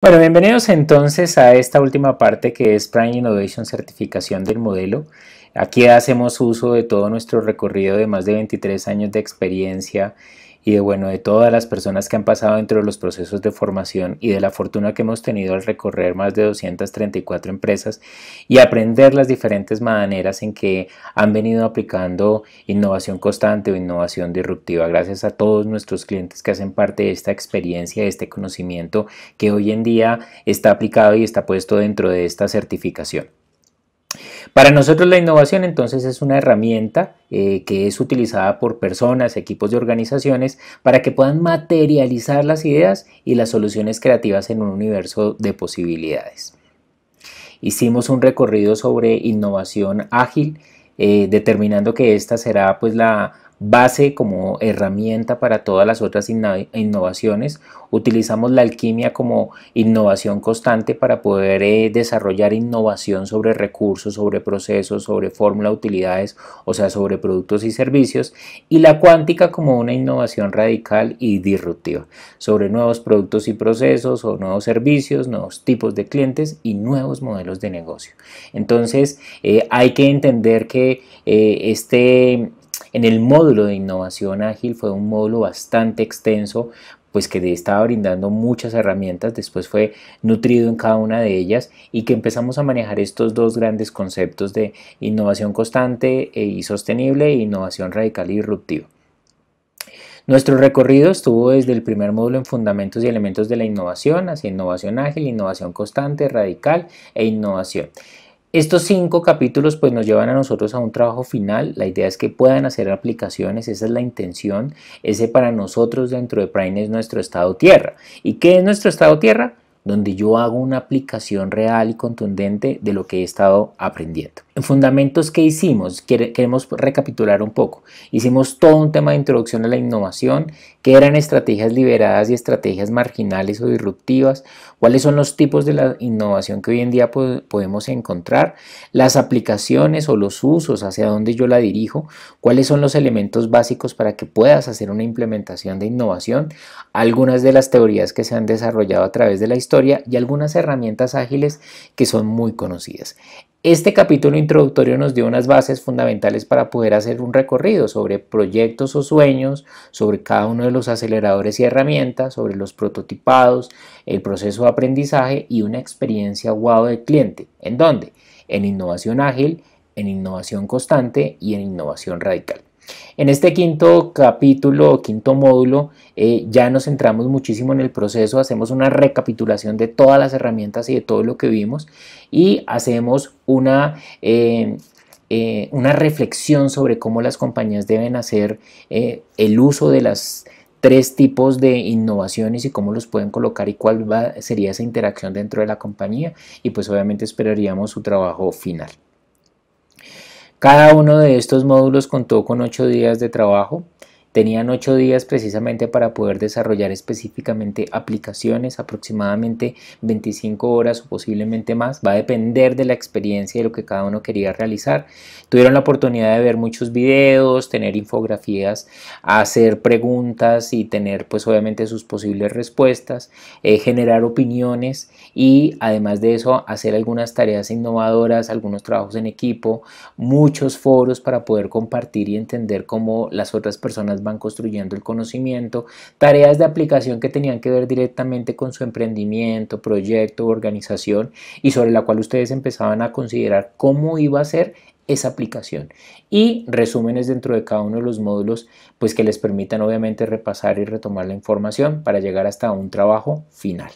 Bueno, bienvenidos entonces a esta última parte que es Prime Innovation Certificación del modelo. Aquí hacemos uso de todo nuestro recorrido de más de 23 años de experiencia y de bueno de todas las personas que han pasado dentro de los procesos de formación y de la fortuna que hemos tenido al recorrer más de 234 empresas y aprender las diferentes maneras en que han venido aplicando innovación constante o innovación disruptiva. Gracias a todos nuestros clientes que hacen parte de esta experiencia, de este conocimiento que hoy en día está aplicado y está puesto dentro de esta certificación. Para nosotros la innovación entonces es una herramienta eh, que es utilizada por personas, equipos y organizaciones para que puedan materializar las ideas y las soluciones creativas en un universo de posibilidades. Hicimos un recorrido sobre innovación ágil, eh, determinando que esta será pues la base como herramienta para todas las otras innovaciones. Utilizamos la alquimia como innovación constante para poder eh, desarrollar innovación sobre recursos, sobre procesos, sobre fórmula, utilidades, o sea, sobre productos y servicios. Y la cuántica como una innovación radical y disruptiva sobre nuevos productos y procesos o nuevos servicios, nuevos tipos de clientes y nuevos modelos de negocio. Entonces, eh, hay que entender que eh, este en el módulo de innovación ágil fue un módulo bastante extenso pues que estaba brindando muchas herramientas, después fue nutrido en cada una de ellas y que empezamos a manejar estos dos grandes conceptos de innovación constante eh, y sostenible e innovación radical y disruptiva. Nuestro recorrido estuvo desde el primer módulo en Fundamentos y Elementos de la Innovación hacia Innovación Ágil, Innovación Constante, Radical e Innovación. Estos cinco capítulos pues nos llevan a nosotros a un trabajo final. La idea es que puedan hacer aplicaciones, esa es la intención. Ese para nosotros dentro de Prime es nuestro estado tierra. ¿Y qué es nuestro estado tierra? donde yo hago una aplicación real y contundente de lo que he estado aprendiendo. En fundamentos, que hicimos? Queremos recapitular un poco. Hicimos todo un tema de introducción a la innovación, qué eran estrategias liberadas y estrategias marginales o disruptivas, cuáles son los tipos de la innovación que hoy en día podemos encontrar, las aplicaciones o los usos, hacia dónde yo la dirijo, cuáles son los elementos básicos para que puedas hacer una implementación de innovación, algunas de las teorías que se han desarrollado a través de la historia, y algunas herramientas ágiles que son muy conocidas. Este capítulo introductorio nos dio unas bases fundamentales para poder hacer un recorrido sobre proyectos o sueños, sobre cada uno de los aceleradores y herramientas, sobre los prototipados, el proceso de aprendizaje y una experiencia guau del cliente. ¿En dónde? En innovación ágil, en innovación constante y en innovación radical. En este quinto capítulo o quinto módulo eh, ya nos centramos muchísimo en el proceso, hacemos una recapitulación de todas las herramientas y de todo lo que vimos y hacemos una... Eh, eh, una reflexión sobre cómo las compañías deben hacer el uso de las tres tipos de innovaciones y cómo los pueden colocar y cuál sería esa interacción dentro de la compañía y pues obviamente esperaríamos su trabajo final. Cada uno de estos módulos contó con ocho días de trabajo Tenían ocho días precisamente para poder desarrollar específicamente aplicaciones, aproximadamente 25 horas o posiblemente más. Va a depender de la experiencia y de lo que cada uno quería realizar. Tuvieron la oportunidad de ver muchos videos, tener infografías, hacer preguntas y tener pues obviamente sus posibles respuestas, eh, generar opiniones y además de eso hacer algunas tareas innovadoras, algunos trabajos en equipo, muchos foros para poder compartir y entender cómo las otras personas van construyendo el conocimiento, tareas de aplicación que tenían que ver directamente con su emprendimiento, proyecto, organización y sobre la cual ustedes empezaban a considerar cómo iba a ser esa aplicación y resúmenes dentro de cada uno de los módulos pues que les permitan obviamente repasar y retomar la información para llegar hasta un trabajo final.